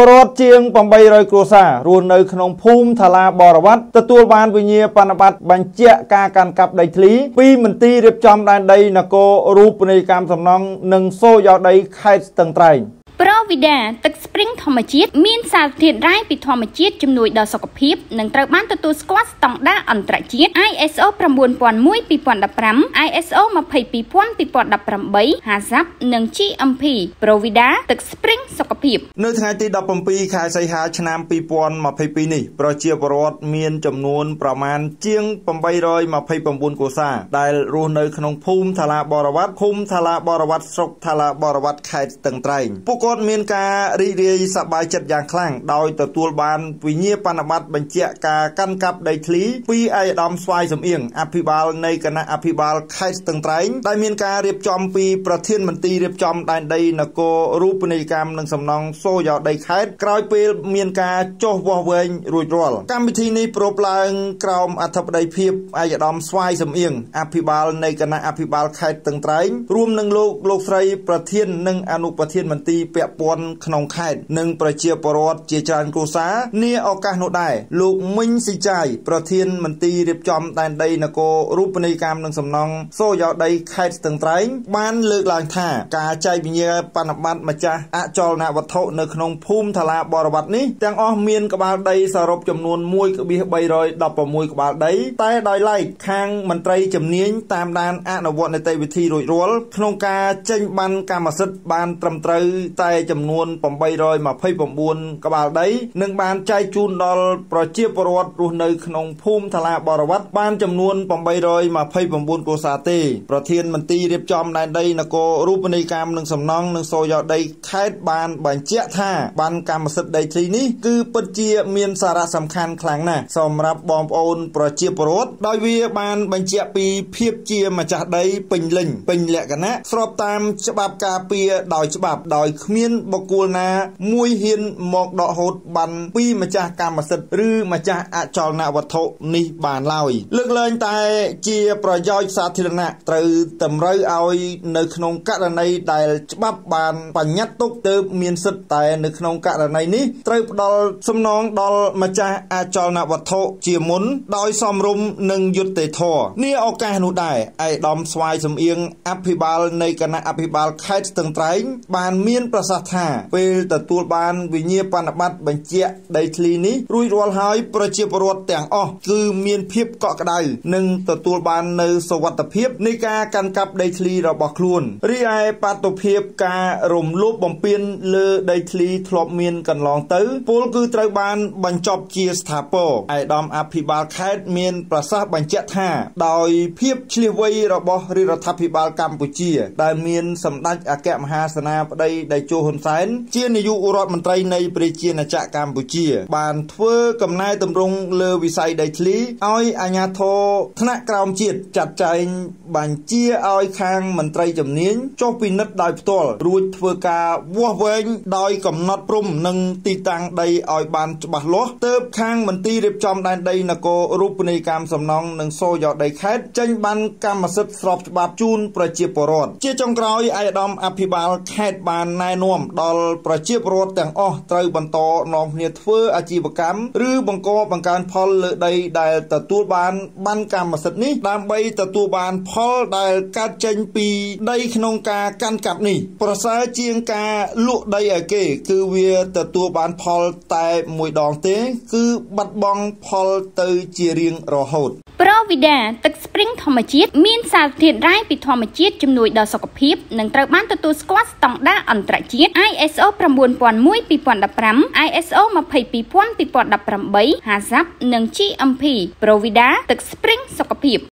ពលរដ្ឋជាង800គ្រួសាររស់នៅក្នុងភូមិថាឡាបរវត្តទទួលបានវិញ្ញាបនបត្របញ្ជាក់ការកាន់កាប់ដីធ្លី ពីមន្ទីររៀបចំដែនដីនគររូបនីយកម្មសំណង់និងសូយោដីខេត្តស្ទឹងត្រែង។ប្រូវីដាទឹកស្ព្រីងធម្មជាតិមាន សារធាតុរ៉ែពីធម្មជាតិជំនួយដល់សុខភាពនិងត្រូវបានទទួលស្គាល់ស្តង់ដារអន្តរជាតិ ISO 9001:2015 ISO 22000:2018 HACCP និង GMP ប្រូវីដាទឹកស្ព្រីងសុខភាព នៅថ្ងៃទី17ខែសីហាឆ្នាំ2022នេះ ប្រជាពលរដ្ឋមានចំនួនប្រមាណជាង829គ្រួសារដែលរស់នៅក្នុងភូមិថាឡាបរវត្តឃុំថាឡាបរវត្តស្រុកថាឡាបរវត្តខេត្តស្ទឹងត្រែងពួកគាត់មានការរីករាយសប្បាយចិត្តយ៉ាងខ្លាំងដោយទទួលបាន វិញ្ញាបនបត្របញ្ជាក់ការកាន់កាប់ដីធ្លីពីឯកឧត្តមស្វាយសំអៀងអភិបាលនៃគណៈអភិបាលខេត្តស្ទឹងត្រែងដែលមានការរៀបចំពីប្រធានមន្ត្រីរៀបចំដែនដីនគររូបនីយកម្មនិងសំណង់សូយោដីខេត្តក្រោយពេល មានការចុះវោហវែងរួចរាល់កម្មវិធីនេះប្រពឡើងក្រោមអធិបតីភាពឯកឧត្តមស្វាយសំអៀងអភិបាលនៃគណៈអភិបាលខេត្តស្ទឹងត្រែងរួមនឹងលោកលោកស្រីប្រធាននិងអនុប្រធានមន្ត្រីពាក់ព័ន្ធក្នុងខេត្តនិងប្រជាពលរដ្ឋជាច្រើនគ្រួសារនាឱកាសនោះដែរលោកមិញស៊ីចាយប្រធានមន្ទីររៀបចំដែនដីនគររូបនីយកម្មនិងសំណង់សូយោដីខេត្តស្ទឹងត្រែងបានលើកឡើងថាការចែកវិញ្ញាបនបត្រម្ចាស់អចលនវត្ថុនៅក្នុងភូមិថាឡាបរវត្តនេះទាំងអស់មានក្បាលដីសរុបចំនួន1.316ក្បាលដី តែដោយឡែកខាងមន្ត្រីជំនាញតាមដានអនុវត្តនីតិវិធីរួចរាល់ក្នុងការចេញបានកម្មសិទ្ធិបានត្រឹមត្រូវតែតែចំនួន829ក្បាលដីនឹងបានចែកជូនដល់ប្រជាពលរដ្ឋរស់នៅក្នុងភូមិថ្លាបរវត្តបានចំនួន829កុសាទេប្រធានមន្ត្រីរៀបចំដែនដីនគររូបនីយកម្មនិងសំណង់និងសូយោដីខេត្តបានបញ្ជាក់ថាបានកម្មសិទ្ធិដីធ្លីនេះគឺពិតជាមានសារៈសំខាន់ខ្លាំងណាស់សម្រាប់បងប្អូនប្រជាពលរដ្ឋដោយវាបាន បញ្ជាក់ពីភាពជាម្ចាស់ដីពេញលេញពេញលក្ខណៈស្របតាមច្បាប់ការពារដោយច្បាប់ដោយគ្មានមានបុគ្គលណា មួយហ៊ានមកដកហូត បានពីម្ចាស់កម្មសិទ្ធិឬម្ចាស់អចលនវត្ថុនេះ បានឡើយលើកលែងតែ ជាប្រយោជន៍សាធារណៈត្រូវតម្រូវឲ្យ នៅក្នុងករណីដែលច្បាប់បានបញ្ញត្តិទុកទៅមានសិទ្ធិតែនៅក្នុងករណីនេះត្រូវផ្ដល់សំណងដល់ម្ចាស់អចលនវត្ថុជាមុនដោយសមរម្យនិងយុត្តិធម៌នេះឱកាសនោះដែរឯកឧត្តមស្វាយសំអៀងអភិបាលនៃគណៈអភិបាលខេត្តស្ទឹងត្រែងបានមានប្រសាសន៍ថាពេលទទួលបានវិញ្ញាបនបត្របញ្ជាក់ដីធ្លីនេះរួចរាល់ហើយប្រជាពលរដ្ឋទាំងអស់គឺមានភាពកក់ក្ដៅនិង ទទួលបាន នៅសវត្ថភាពនៃការកាន់កាប់ដីធ្លីរបស់ខ្លួនរីឯបាតុភាពការរំលោភបំពានលើដីធ្លីធ្លាប់មានកន្លងទៅពលគឺត្រូវបានបញ្ចប់ជាស្ថាពរឯកឧត្តមអភិបាលខេត្តមាន ប្រសាសន៍បញ្ជាក់ថាដោយភាពឆ្លៀសវៃរបស់រាជរដ្ឋាភិបាលកម្ពុជា ដែលមានសម្ដេចអគ្គមហាសេនាបតីតេជោយោហ៊ុនសែនជានាយករដ្ឋមន្ត្រីនៃប្រជាណាចក្រកម្ពុជា បានធ្វើកំណែតម្រង់លើវិស័យដីធ្លីឲ្យអាជ្ញាធរថ្នាក់ក្រោមជាតិចាត់ចែងបញ្ជាឲ្យខាងមន្ត្រីជំនាញចុះពិនិត្យដោយផ្ទាល់រួចធ្វើការវាស់វែងដោយកំណត់ព្រំនិងទីតាំងដីឲ្យបានច្បាស់លាស់ទៅ ខាងមន្ទីររៀបចំដែនដីនគររូបនីយកម្មសំណង់និងសូយោដីខេត្តចេញបានកម្មសិទ្ធិស្របច្បាប់ជូនប្រជាពលរដ្ឋជាចុងក្រោយឯកឧត្តមអភិបាលខេត្តបានណែនាំដល់ប្រជាពលរដ្ឋទាំងអស់ត្រូវបន្តនាំគ្នាធ្វើអាជីវកម្មឬបង្កបង្កើនផលលើដីដែលទទួលបានបានកម្មសិទ្ធិនេះដើម្បីទទួលបានផលដែលកើតចេញពី ដី ក្នុងការកាន់កាប់នេះប្រសើរជាងការលក់ដីឲ្យគេ គឺវា ទទួលបានផលតែមួយដងទេ គឺបាត់បង់ផលទៅជារៀងរហូត ប្រវីដាទឹកធម្មជាតិមានសារធាតុរ៉ែពីធម្មជាតិជំនួយដល់សុខភាពនិងត្រូវបានទទួលស្គាល់ស្តង់ដារអន្តរជាតិ ISO 9001:2015 ISO 22000:2018 HACCP និង GMP Provida ទឹកស្ព្រីងសុខភាព